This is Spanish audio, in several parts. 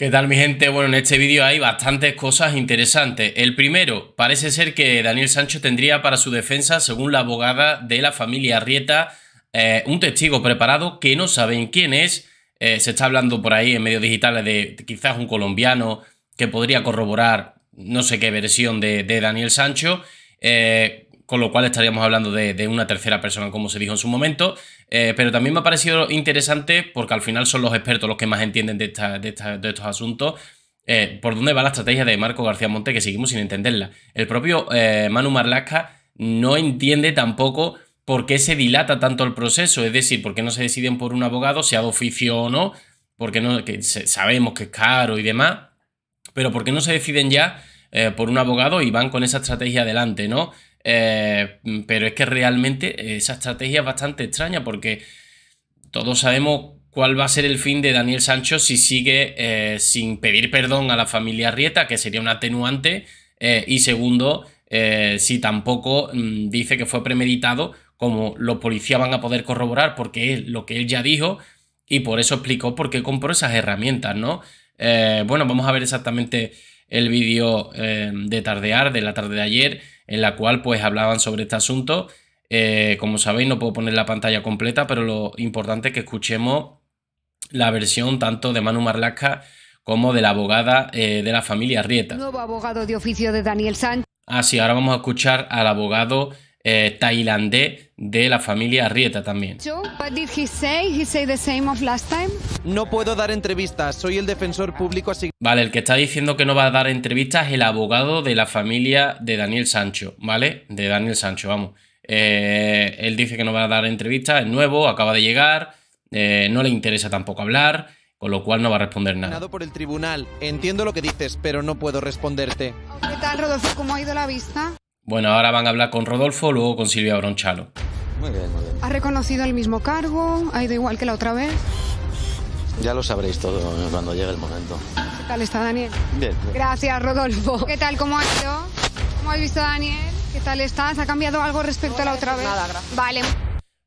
¿Qué tal mi gente? Bueno, en este vídeo hay bastantes cosas interesantes. El primero, parece ser que Daniel Sancho tendría para su defensa, según la abogada de la familia Rieta, eh, un testigo preparado que no saben quién es. Eh, se está hablando por ahí en medios digitales de quizás un colombiano que podría corroborar no sé qué versión de, Daniel Sancho. Eh, con lo cual estaríamos hablando de, una tercera persona, como se dijo en su momento, eh, pero también me ha parecido interesante, porque al final son los expertos los que más entienden de, de, estos asuntos, eh, por dónde va la estrategia de Marco García Monte, que seguimos sin entenderla. El propio eh, Manu Marlaska no entiende tampoco por qué se dilata tanto el proceso, es decir, por qué no se deciden por un abogado, sea de oficio o no, porque no, sabemos que es caro y demás, pero por qué no se deciden ya por un abogado y van con esa estrategia adelante, ¿no? Eh, mm, pero es que realmente esa estrategia es bastante extraña porque todos sabemos cuál va a ser el fin de Daniel Sancho si sigue eh, sin pedir perdón a la familia Rieta, que sería un atenuante, eh, y segundo, si tampoco mm, dice que fue premeditado, como los policías van a poder corroborar porque es lo que él ya dijo y por eso explicó por qué compró esas herramientas, ¿no? bueno, vamos a ver exactamente el vídeo de tardear, de la tarde de ayer en la cual pues hablaban sobre este asunto. Eh, como sabéis, no puedo poner la pantalla completa, pero lo importante es que escuchemos la versión tanto de Manu Marlaska como de la abogada eh, de la familia Rieta. Nuevo abogado de oficio de Daniel Sánchez. Ah, sí, ahora vamos a escuchar al abogado eh, tailandés de la familia Rieta también. No puedo dar entrevistas, soy el defensor público así. Vale, el que está diciendo que no va a dar entrevistas es el abogado de la familia de Daniel Sancho, ¿vale? De Daniel Sancho, vamos. Eh, él dice que no va a dar entrevistas, es nuevo, acaba de llegar, eh, no le interesa tampoco hablar, con lo cual no va a responder nada. Por el tribunal, entiendo lo que dices, pero no puedo responderte. ¿Qué tal, Rodolfo? ¿Cómo ha ido la vista? Bueno, ahora van a hablar con Rodolfo, luego con Silvia Bronchalo. Muy bien, muy bien. ¿Ha reconocido el mismo cargo? ¿Ha ido igual que la otra vez? Ya lo sabréis todo cuando llegue el momento. ¿Qué tal está Daniel? Bien. Gracias, Rodolfo. ¿Qué tal? ¿Cómo ha ido? ¿Cómo has visto Daniel? ¿Qué tal estás? ¿Ha cambiado algo respecto a la otra vez? Nada, gracias. Vale.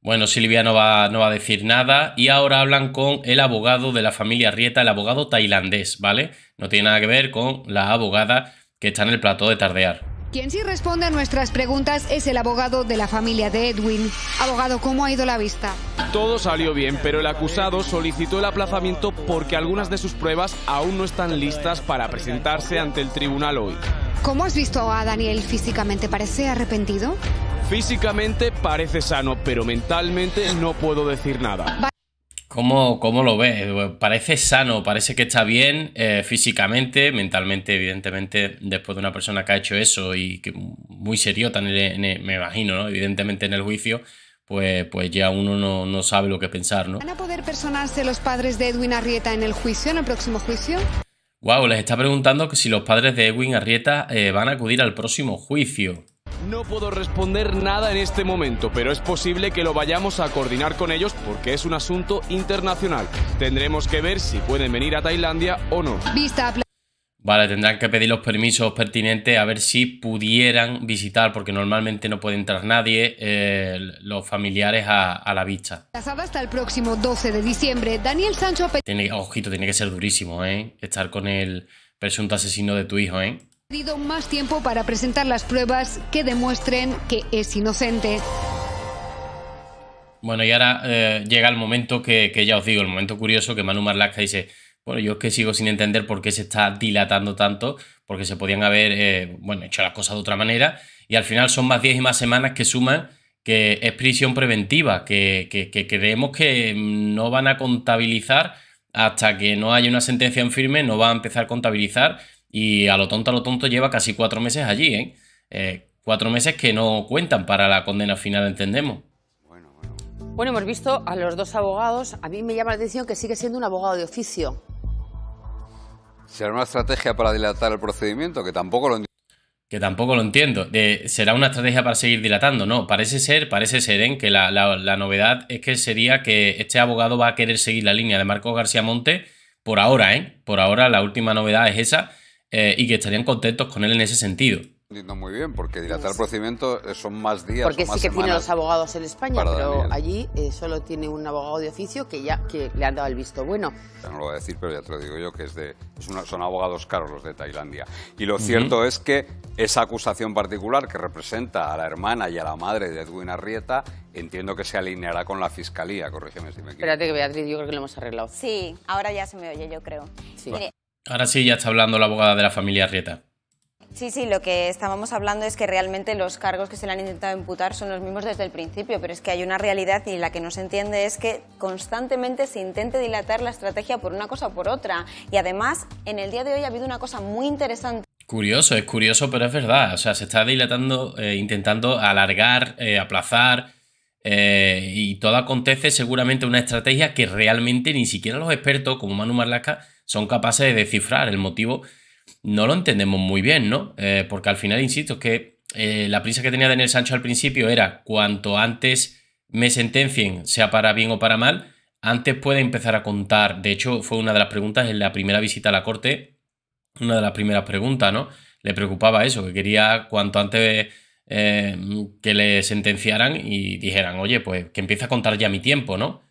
Bueno, Silvia no va, no va a decir nada y ahora hablan con el abogado de la familia Rieta, el abogado tailandés, ¿vale? No tiene nada que ver con la abogada que está en el plato de tardear. Quien sí responde a nuestras preguntas es el abogado de la familia de Edwin. Abogado, ¿cómo ha ido la vista? Todo salió bien, pero el acusado solicitó el aplazamiento porque algunas de sus pruebas aún no están listas para presentarse ante el tribunal hoy. ¿Cómo has visto a Daniel físicamente? ¿Parece arrepentido? Físicamente parece sano, pero mentalmente no puedo decir nada. ¿Cómo, lo ves? Eh, pues, parece sano, parece que está bien eh, físicamente, mentalmente, evidentemente, después de una persona que ha hecho eso y que muy serio, me imagino, ¿no? Evidentemente en el juicio, pues, pues, ya uno no, sabe lo que pensar, ¿no? ¿Van a poder personarse los padres de Edwin Arrieta en el juicio, en el próximo juicio? Wow, les está preguntando que si los padres de Edwin Arrieta eh, van a acudir al próximo juicio. No puedo responder nada en este momento, pero es posible que lo vayamos a coordinar con ellos porque es un asunto internacional. Tendremos que ver si pueden venir a Tailandia o no. Vale, tendrán que pedir los permisos pertinentes a ver si pudieran visitar, porque normalmente no puede entrar nadie, eh, los familiares a, la vista. Hasta el próximo 12 de diciembre, Daniel Sancho... ojito, tiene que ser durísimo, ¿eh? Estar con el presunto asesino de tu hijo, ¿eh? pedido más tiempo para presentar las pruebas que demuestren que es inocente. Bueno, y ahora eh, llega el momento que, ya os digo, el momento curioso que Manu Marlaska dice, bueno, yo es que sigo sin entender por qué se está dilatando tanto, porque se podían haber, eh, bueno, hecho las cosas de otra manera, y al final son más 10 y más semanas que suman que es prisión preventiva, que, que creemos que no van a contabilizar hasta que no haya una sentencia en firme, no va a empezar a contabilizar y a lo tonto, a lo tonto lleva casi cuatro meses allí, ¿eh? ¿eh? cuatro meses que no cuentan para la condena final, entendemos. Bueno, bueno. bueno, hemos visto a los dos abogados. A mí me llama la atención que sigue siendo un abogado de oficio. ¿Será una estrategia para dilatar el procedimiento? Que tampoco lo entiendo. Que tampoco lo entiendo. ¿Será una estrategia para seguir dilatando? No, parece ser, parece ser, ¿eh? que la, novedad es que sería que este abogado va a querer seguir la línea de Marco García Monte por ahora, ¿eh? Por ahora la última novedad es esa eh, y que estarían contentos con él en ese sentido. Entiendo muy bien, porque dilatar el pues procedimiento eh, son más días. Porque sí que tiene los abogados en España, pero allí eh, solo tiene un abogado de oficio que ya que le han dado el visto bueno. no lo voy a decir, pero ya te lo digo yo, que es de, son abogados caros los de Tailandia. Y lo cierto es que esa acusación particular que representa a la hermana y a la madre de Edwin Arrieta, entiendo que se alineará con la fiscalía, corrígeme si me equivoco. Espérate que Beatriz, yo creo que lo hemos arreglado. Sí, ahora ya se me oye, yo creo. Sí. Ahora sí, ya está hablando la abogada de la familia Rieta. Sí, sí, lo que estábamos hablando es que realmente los cargos que se le han intentado imputar son los mismos desde el principio, pero es que hay una realidad y la que no se entiende es que constantemente se intente dilatar la estrategia por una cosa o por otra. Y además, en el día de hoy ha habido una cosa muy interesante. Curioso, es curioso, pero es verdad. O sea, se está dilatando, eh, intentando alargar, eh, aplazar, eh, y todo acontece seguramente una estrategia que realmente ni siquiera los expertos, como Manu Marlaska, son capaces de descifrar el motivo, no lo entendemos muy bien, ¿no? Eh, porque al final, insisto, es que eh, la prisa que tenía Daniel Sancho al principio era cuanto antes me sentencien, sea para bien o para mal, antes puede empezar a contar. De hecho, fue una de las preguntas en la primera visita a la corte, una de las primeras preguntas, ¿no? Le preocupaba eso, que quería cuanto antes eh, que le sentenciaran y dijeran, oye, pues que empiece a contar ya mi tiempo, ¿no?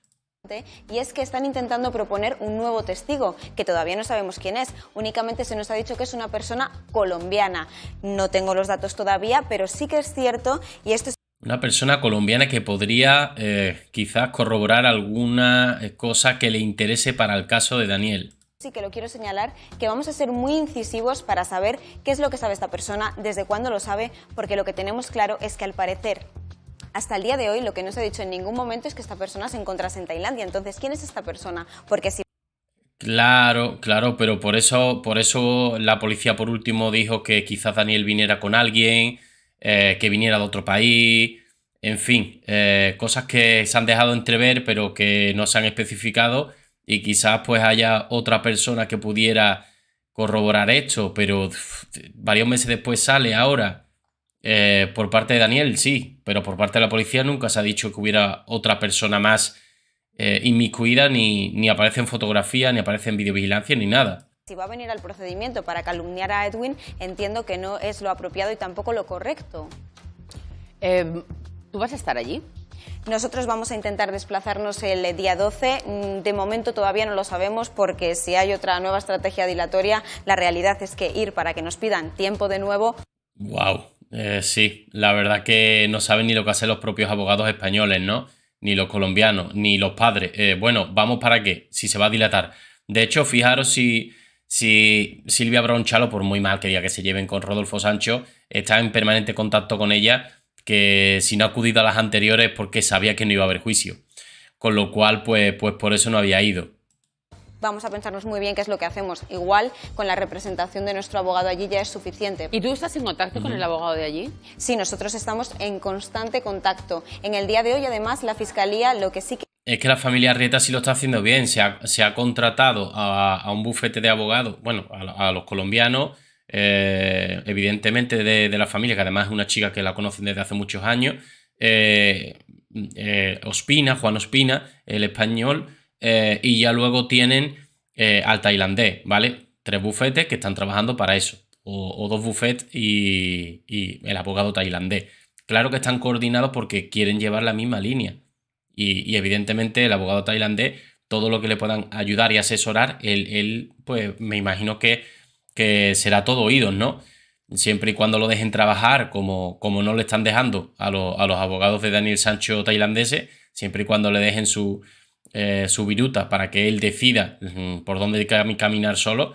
Y es que están intentando proponer un nuevo testigo, que todavía no sabemos quién es. Únicamente se nos ha dicho que es una persona colombiana. No tengo los datos todavía, pero sí que es cierto, y esto es una persona colombiana que podría eh, quizás corroborar alguna eh, cosa que le interese para el caso de Daniel. Sí que lo quiero señalar, que vamos a ser muy incisivos para saber qué es lo que sabe esta persona, desde cuándo lo sabe, porque lo que tenemos claro es que al parecer hasta el día de hoy lo que no se ha dicho en ningún momento es que esta persona se encontrase en Tailandia. Entonces, ¿quién es esta persona? Porque si Claro, claro, pero por eso, por eso la policía por último dijo que quizás Daniel viniera con alguien, eh, que viniera de otro país, en fin, eh, cosas que se han dejado entrever, pero que no se han especificado y quizás pues haya otra persona que pudiera corroborar esto, pero varios meses después sale ahora eh, por parte de Daniel, sí, pero por parte de la policía nunca se ha dicho que hubiera otra persona más eh, inmiscuida, ni, ni aparece en fotografía, ni aparece en videovigilancia, ni nada. Si va a venir al procedimiento para calumniar a Edwin, entiendo que no es lo apropiado y tampoco lo correcto. Em, ¿Tú vas a estar allí? Nosotros vamos a intentar desplazarnos el día 12. Mm, de momento todavía no lo sabemos porque si hay otra nueva estrategia dilatoria, la realidad es que ir para que nos pidan tiempo de nuevo. ¡Wow! Eh, sí, la verdad que no saben ni lo que hacen los propios abogados españoles, ¿no? Ni los colombianos, ni los padres. Eh, bueno, vamos para qué, si se va a dilatar. De hecho, fijaros si, si Silvia Bronchalo, por muy mal que diga que se lleven con Rodolfo Sancho, está en permanente contacto con ella, que si no ha acudido a las anteriores porque sabía que no iba a haber juicio. Con lo cual, pues, pues por eso no había ido vamos a pensarnos muy bien qué es lo que hacemos. Igual con la representación de nuestro abogado allí ya es suficiente. ¿Y tú estás en contacto con el abogado de allí? Sí, nosotros estamos en constante contacto. En el día de hoy, además, la Fiscalía lo que sí que... Es que la familia Rieta sí lo está haciendo bien. Se ha, contratado a, un bufete de abogados, bueno, a, los colombianos, eh, evidentemente de, la familia, que además es una chica que la conocen desde hace muchos años. Eh, eh, Ospina, Juan Ospina, el español, eh, y ya luego tienen eh, al tailandés, ¿vale? Tres bufetes que están trabajando para eso, o, dos bufetes y, el abogado tailandés. Claro que están coordinados porque quieren llevar la misma línea. Y, evidentemente el abogado tailandés, todo lo que le puedan ayudar y asesorar, él, pues me imagino que, que será todo oídos, ¿no? siempre y cuando lo dejen trabajar, como, como no le están dejando a, a los abogados de Daniel Sancho tailandeses, siempre y cuando le dejen su, eh, su viruta para que él decida por dónde caminar solo,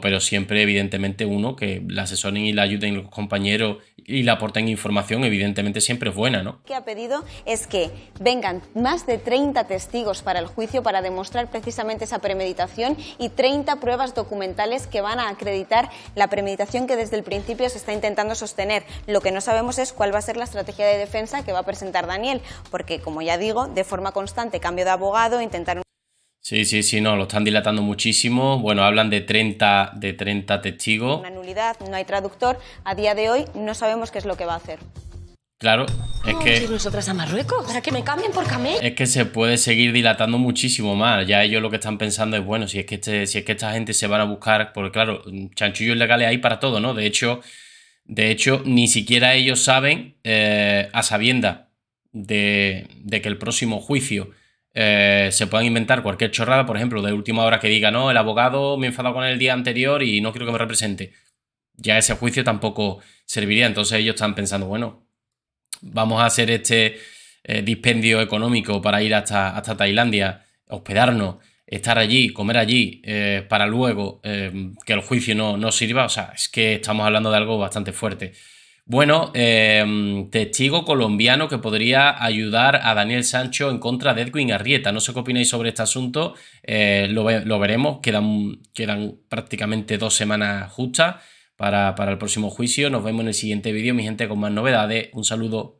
pero, siempre, evidentemente, uno que la asesoren y la ayuden los compañeros y la aporten información, evidentemente, siempre es buena, ¿no? Lo que ha pedido es que vengan más de 30 testigos para el juicio para demostrar precisamente esa premeditación y 30 pruebas documentales que van a acreditar la premeditación que desde el principio se está intentando sostener. Lo que no sabemos es cuál va a ser la estrategia de defensa que va a presentar Daniel, porque, como ya digo, de forma constante, cambio de abogado, intentar Sí, sí, sí, no, lo están dilatando muchísimo. Bueno, hablan de 30, de 30 testigos. Una nulidad, no hay traductor. A día de hoy no sabemos qué es lo que va a hacer. Claro, es oh, que. nosotras a Marruecos? ¿Para que me cambien por Camel? Es que se puede seguir dilatando muchísimo más. Ya ellos lo que están pensando es, bueno, si es que, este, si es que esta gente se van a buscar. Porque, claro, chanchullos legales hay para todo, ¿no? De hecho, de hecho ni siquiera ellos saben, eh, a sabienda de que el próximo juicio eh, se puedan inventar cualquier chorrada, por ejemplo, de última hora que diga, no, el abogado me ha enfadado con el día anterior y no quiero que me represente. Ya ese juicio tampoco serviría. Entonces ellos están pensando, bueno, vamos a hacer este eh, dispendio económico para ir hasta, hasta Tailandia, hospedarnos, estar allí, comer allí, eh, para luego que el juicio no, no sirva. O sea, es que estamos hablando de algo bastante fuerte. Bueno, em, testigo colombiano que podría ayudar a Daniel Sancho en contra de Edwin Arrieta. No sé qué opináis sobre este asunto, eh, lo, veremos. Quedan, prácticamente dos semanas justas para, para el próximo juicio. Nos vemos en el siguiente vídeo, mi gente, con más novedades. Un saludo.